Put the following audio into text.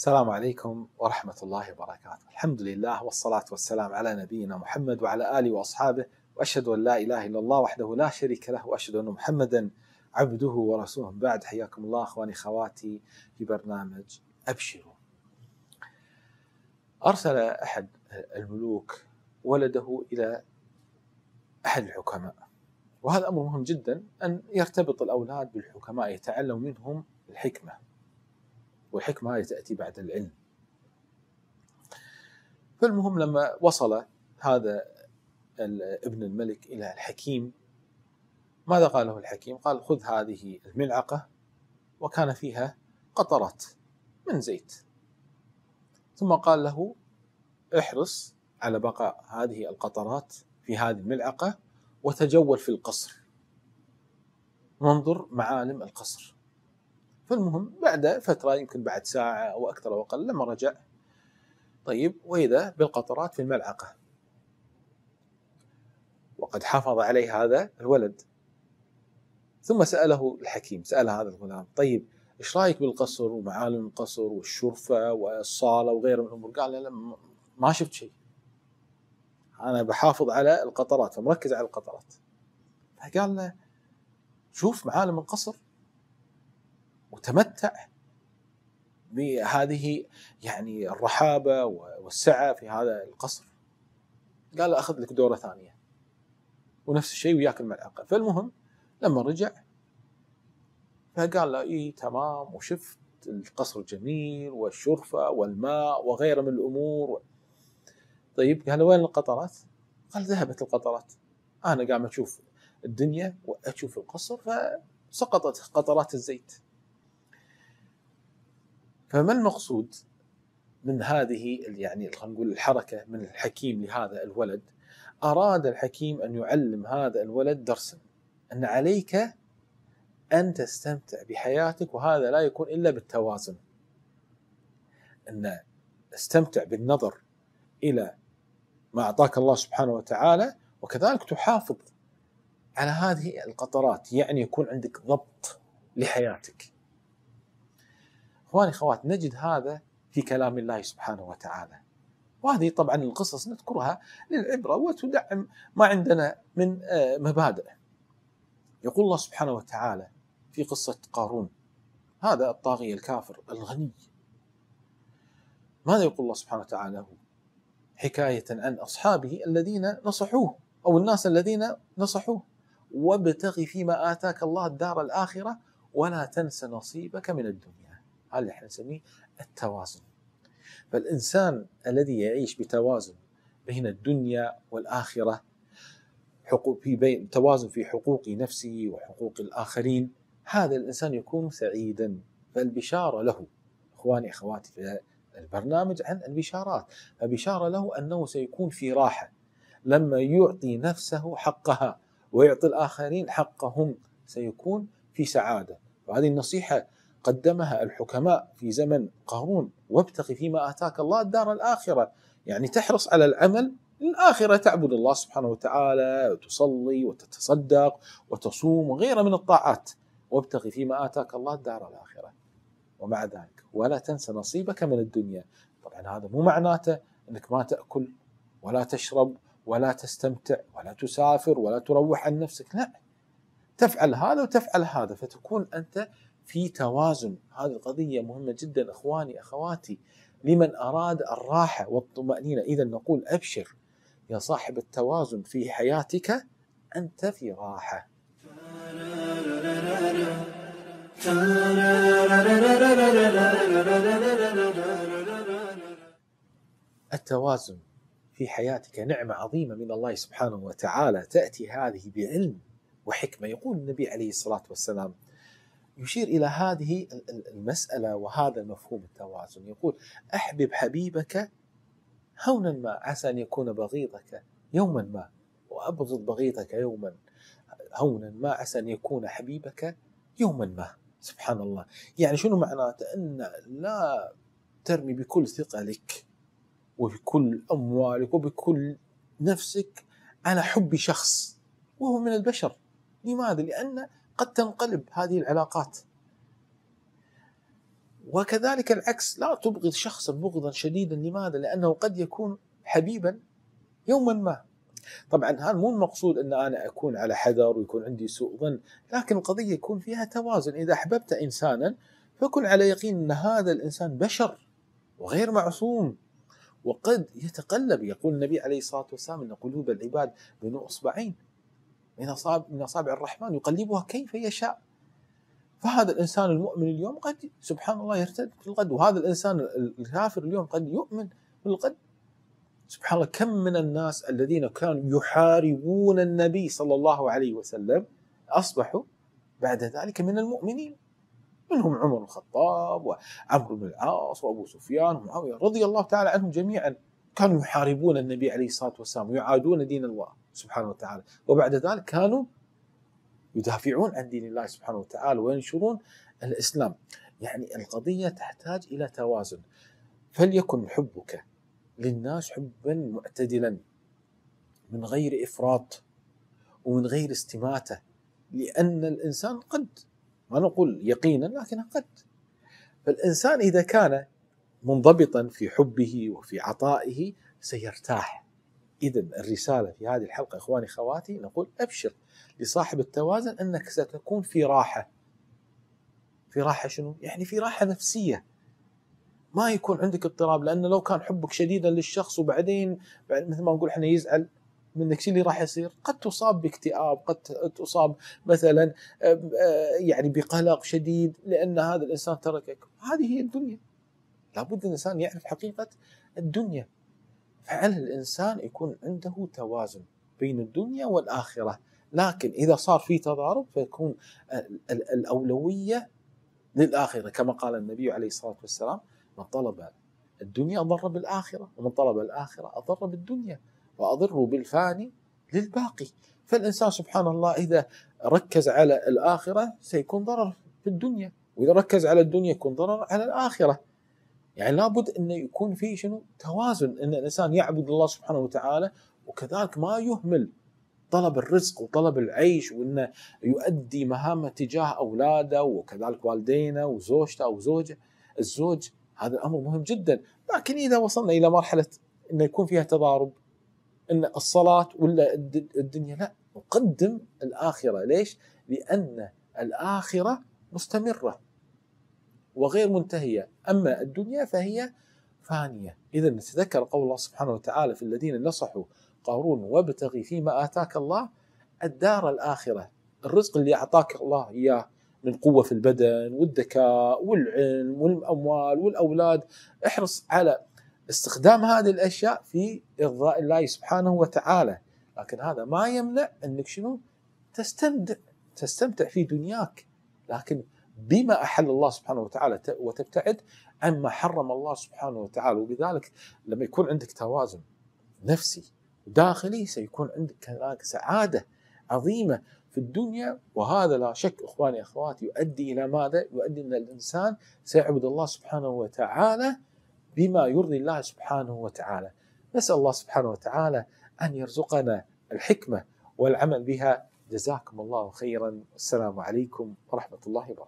السلام عليكم ورحمة الله وبركاته الحمد لله والصلاة والسلام على نبينا محمد وعلى آله وأصحابه وأشهد أن لا إله إلا الله وحده لا شريك له وأشهد أن محمدا عبده ورسوله بعد حياكم الله أخواني خواتي في برنامج أبشروا أرسل أحد الملوك ولده إلى أحد الحكماء وهذا أمر مهم جدا أن يرتبط الأولاد بالحكماء يتعلم منهم الحكمة والحكمة هذه تأتي بعد العلم فالمهم لما وصل هذا ابن الملك إلى الحكيم ماذا قاله الحكيم؟ قال خذ هذه الملعقة وكان فيها قطرات من زيت ثم قال له احرص على بقاء هذه القطرات في هذه الملعقة وتجول في القصر وانظر معالم القصر فالمهم بعد فترة يمكن بعد ساعة أو أكثر أو أقل لما رجع طيب وإذا بالقطرات في الملعقة وقد حافظ عليه هذا الولد ثم سأله الحكيم سأل هذا الغلام طيب ايش رايك بالقصر ومعالم القصر والشرفه والصاله وغيره من الامور؟ قال لا ما شفت شيء. انا بحافظ على القطرات فمركز على القطرات. فقال له شوف معالم القصر وتمتع بهذه يعني الرحابة والسعة في هذا القصر قال أخذ لك دورة ثانية ونفس الشيء وياك الملعقة فالمهم لما رجع فقال له إيه تمام وشفت القصر جميل والشرفة والماء وغيره من الأمور طيب قال وين القطرات؟ قال ذهبت القطرات أنا قاعد أشوف الدنيا وأشوف القصر فسقطت قطرات الزيت فما المقصود من هذه يعني خلينا نقول الحركه من الحكيم لهذا الولد اراد الحكيم ان يعلم هذا الولد درسا ان عليك ان تستمتع بحياتك وهذا لا يكون الا بالتوازن ان استمتع بالنظر الى ما اعطاك الله سبحانه وتعالى وكذلك تحافظ على هذه القطرات يعني يكون عندك ضبط لحياتك اخواني اخوات نجد هذا في كلام الله سبحانه وتعالى وهذه طبعا القصص نذكرها للعبره وتدعم ما عندنا من آه، مبادئ يقول الله سبحانه وتعالى في قصه قارون هذا الطاغيه الكافر الغني ماذا يقول الله سبحانه وتعالى له حكايه عن اصحابه الذين نصحوه او الناس الذين نصحوه وابتغ فيما اتاك الله الدار الاخره ولا تنس نصيبك من الدنيا هذا اللي احنا نسميه التوازن فالإنسان الذي يعيش بتوازن بين الدنيا والآخرة حقوق في بين توازن في حقوق نفسه وحقوق الآخرين هذا الإنسان يكون سعيدا فالبشارة له إخواني أخواتي في البرنامج عن البشارات فبشارة له أنه سيكون في راحة لما يعطي نفسه حقها ويعطي الآخرين حقهم سيكون في سعادة وهذه النصيحة قدمها الحكماء في زمن قارون وابتغ فيما آتاك الله الدار الآخرة يعني تحرص على العمل الآخرة تعبد الله سبحانه وتعالى وتصلي وتتصدق وتصوم وغيرها من الطاعات وابتغ فيما آتاك الله الدار الآخرة ومع ذلك ولا تنسى نصيبك من الدنيا طبعا هذا مو معناته أنك ما تأكل ولا تشرب ولا تستمتع ولا تسافر ولا تروح عن نفسك لا تفعل هذا وتفعل هذا فتكون أنت في توازن هذه القضية مهمة جدا إخواني أخواتي لمن أراد الراحة والطمأنينة إذا نقول أبشر يا صاحب التوازن في حياتك أنت في راحة التوازن في حياتك نعمة عظيمة من الله سبحانه وتعالى تأتي هذه بعلم وحكمة يقول النبي عليه الصلاة والسلام يشير إلى هذه المسألة وهذا المفهوم التوازن يقول أحبب حبيبك هونا ما عسى أن يكون بغيضك يوما ما وأبغض بغيضك يوما هونا ما عسى أن يكون حبيبك يوما ما سبحان الله يعني شنو معناته أن لا ترمي بكل ثقلك وبكل أموالك وبكل نفسك على حب شخص وهو من البشر لماذا؟ لأن قد تنقلب هذه العلاقات وكذلك العكس لا تبغض شخصا بغضا شديدا لماذا؟ لأنه قد يكون حبيبا يوما ما طبعا هذا مو المقصود ان انا اكون على حذر ويكون عندي سوء ظن، لكن القضيه يكون فيها توازن، اذا احببت انسانا فكن على يقين ان هذا الانسان بشر وغير معصوم وقد يتقلب يقول النبي عليه الصلاه والسلام ان قلوب العباد بين اصبعين من أصابع من أصابع الرحمن يقلبها كيف يشاء فهذا الإنسان المؤمن اليوم قد سبحان الله يرتد في الغد وهذا الإنسان الكافر اليوم قد يؤمن في الغد سبحان الله كم من الناس الذين كانوا يحاربون النبي صلى الله عليه وسلم أصبحوا بعد ذلك من المؤمنين منهم عمر بن الخطاب وعمرو بن العاص وابو سفيان ومعاويه رضي الله تعالى عنهم جميعا كانوا يحاربون النبي عليه الصلاه والسلام ويعادون دين الله سبحانه وتعالى وبعد ذلك كانوا يدافعون عن دين الله سبحانه وتعالى وينشرون الإسلام يعني القضية تحتاج إلى توازن فليكن حبك للناس حبا معتدلا من غير إفراط ومن غير استماتة لأن الإنسان قد ما نقول يقينا لكن قد فالإنسان إذا كان منضبطا في حبه وفي عطائه سيرتاح إذا الرسالة في هذه الحلقة إخواني خواتي نقول أبشر لصاحب التوازن أنك ستكون في راحة في راحة شنو؟ يعني في راحة نفسية ما يكون عندك اضطراب لأنه لو كان حبك شديدا للشخص وبعدين بعد مثل ما نقول احنا يزعل منك شو اللي راح يصير قد تصاب باكتئاب قد تصاب مثلا يعني بقلق شديد لأن هذا الإنسان تركك هذه هي الدنيا لابد الإنسان يعرف حقيقة الدنيا على الانسان يكون عنده توازن بين الدنيا والاخره لكن اذا صار في تضارب فيكون الاولويه للاخره كما قال النبي عليه الصلاه والسلام من طلب الدنيا اضر بالاخره ومن طلب الاخره اضر بالدنيا واضر بالفاني للباقي فالانسان سبحان الله اذا ركز على الاخره سيكون ضرر في الدنيا واذا ركز على الدنيا يكون ضرر على الاخره يعني لابد انه يكون في شنو توازن ان الانسان يعبد الله سبحانه وتعالى وكذلك ما يهمل طلب الرزق وطلب العيش وانه يؤدي مهامه تجاه اولاده وكذلك والدينه وزوجته او زوجه الزوج هذا الامر مهم جدا لكن اذا وصلنا الى مرحله انه يكون فيها تضارب ان الصلاه ولا الدنيا لا نقدم الاخره ليش؟ لان الاخره مستمره وغير منتهية أما الدنيا فهي فانية إذا نتذكر قول الله سبحانه وتعالى في الذين نصحوا قارون وابتغي فيما آتاك الله الدار الآخرة الرزق اللي أعطاك الله إياه من قوة في البدن والذكاء والعلم والأموال والأولاد احرص على استخدام هذه الأشياء في إرضاء الله سبحانه وتعالى لكن هذا ما يمنع أنك شنو تستمتع تستمتع في دنياك لكن بما أحل الله سبحانه وتعالى وتبتعد عما حرم الله سبحانه وتعالى وبذلك لما يكون عندك توازن نفسي داخلي سيكون عندك كذلك سعادة عظيمة في الدنيا وهذا لا شك إخواني أخواتي يؤدي إلى ماذا؟ يؤدي أن الإنسان سيعبد الله سبحانه وتعالى بما يرضي الله سبحانه وتعالى نسأل الله سبحانه وتعالى أن يرزقنا الحكمة والعمل بها جزاكم الله خيرا والسلام عليكم ورحمة الله وبركاته